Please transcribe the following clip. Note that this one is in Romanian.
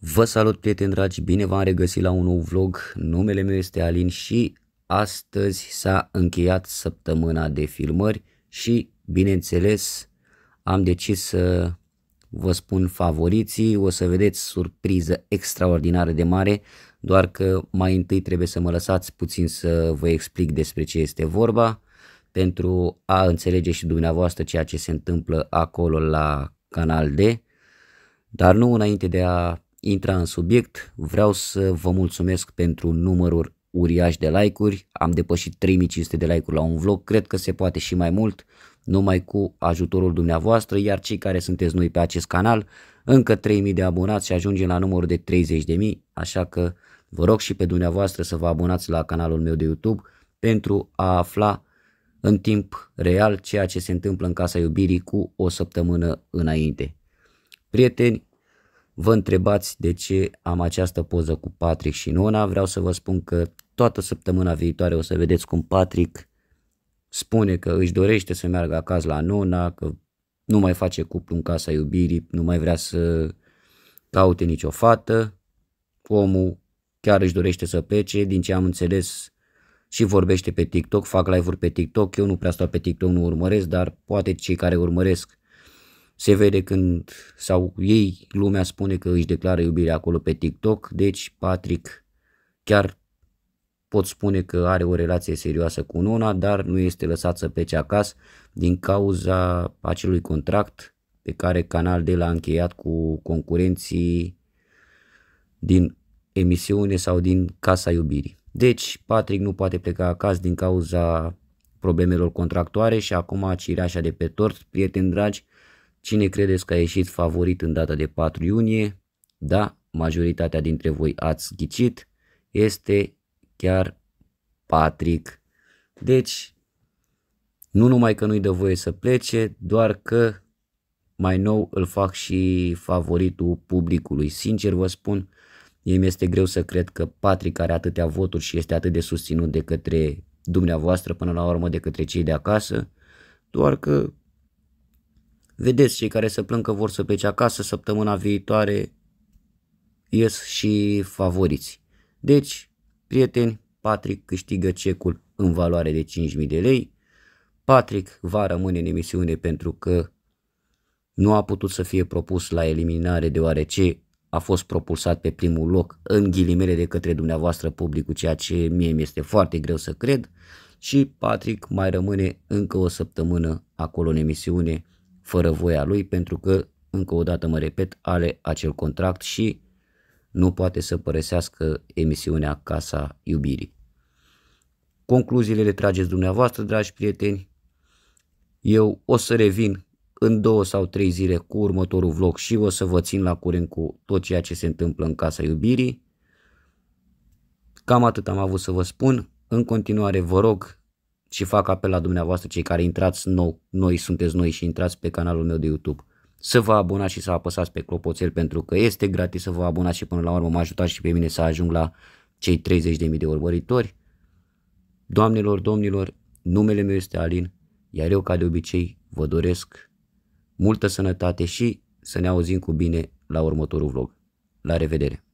Vă salut prieteni dragi, bine v-am regăsit la un nou vlog, numele meu este Alin și astăzi s-a încheiat săptămâna de filmări și bineînțeles am decis să vă spun favoriții, o să vedeți surpriză extraordinară de mare, doar că mai întâi trebuie să mă lăsați puțin să vă explic despre ce este vorba pentru a înțelege și dumneavoastră ceea ce se întâmplă acolo la canal D, dar nu înainte de a intra în subiect, vreau să vă mulțumesc pentru numărul uriaș de like-uri, am depășit 3500 de like-uri la un vlog, cred că se poate și mai mult, numai cu ajutorul dumneavoastră, iar cei care sunteți noi pe acest canal, încă 3000 de abonați și ajungem la numărul de 30.000, așa că vă rog și pe dumneavoastră să vă abonați la canalul meu de YouTube pentru a afla în timp real ceea ce se întâmplă în Casa Iubirii cu o săptămână înainte. Prieteni, Vă întrebați de ce am această poză cu Patrick și Nona, vreau să vă spun că toată săptămâna viitoare o să vedeți cum Patrick spune că își dorește să meargă acasă la Nona, că nu mai face cuplu în casa iubirii, nu mai vrea să caute nicio fată, omul chiar își dorește să plece, din ce am înțeles și vorbește pe TikTok, fac live-uri pe TikTok, eu nu prea stau pe TikTok, nu urmăresc, dar poate cei care urmăresc se vede când sau ei, lumea spune că își declară iubirea acolo pe TikTok, deci Patrick chiar pot spune că are o relație serioasă cu Nona, dar nu este lăsat să plece acasă din cauza acelui contract pe care Canal de l-a încheiat cu concurenții din emisiune sau din Casa Iubirii. Deci Patrick nu poate pleca acasă din cauza problemelor contractoare și acum cireașa de pe tort, prieteni dragi, Cine credeți că a ieșit favorit în data de 4 iunie? Da, majoritatea dintre voi ați ghicit, este chiar Patrick. Deci, nu numai că nu-i dă voie să plece, doar că mai nou îl fac și favoritul publicului. Sincer vă spun, mi este greu să cred că Patrick are atâtea voturi și este atât de susținut de către dumneavoastră până la urmă de către cei de acasă, doar că Vedeți, cei care se plâng că vor să plece acasă săptămâna viitoare ies și favoriți. Deci, prieteni, Patrick câștigă cecul în valoare de 5.000 de lei. Patrick va rămâne în emisiune pentru că nu a putut să fie propus la eliminare deoarece a fost propulsat pe primul loc în ghilimele de către dumneavoastră publicul, ceea ce mie mi este foarte greu să cred și Patrick mai rămâne încă o săptămână acolo în emisiune fără voia lui pentru că, încă o dată mă repet, are acel contract și nu poate să părăsească emisiunea Casa Iubirii. Concluziile le trageți dumneavoastră, dragi prieteni. Eu o să revin în două sau trei zile cu următorul vlog și o să vă țin la curent cu tot ceea ce se întâmplă în Casa Iubirii. Cam atât am avut să vă spun. În continuare vă rog și fac apel la dumneavoastră cei care intrați nou, noi sunteți noi și intrați pe canalul meu de YouTube să vă abonați și să apăsați pe clopoțel pentru că este gratis să vă abonați și până la urmă mă ajutați și pe mine să ajung la cei 30.000 de urmăritori. Doamnelor, domnilor, numele meu este Alin, iar eu ca de obicei vă doresc multă sănătate și să ne auzim cu bine la următorul vlog. La revedere!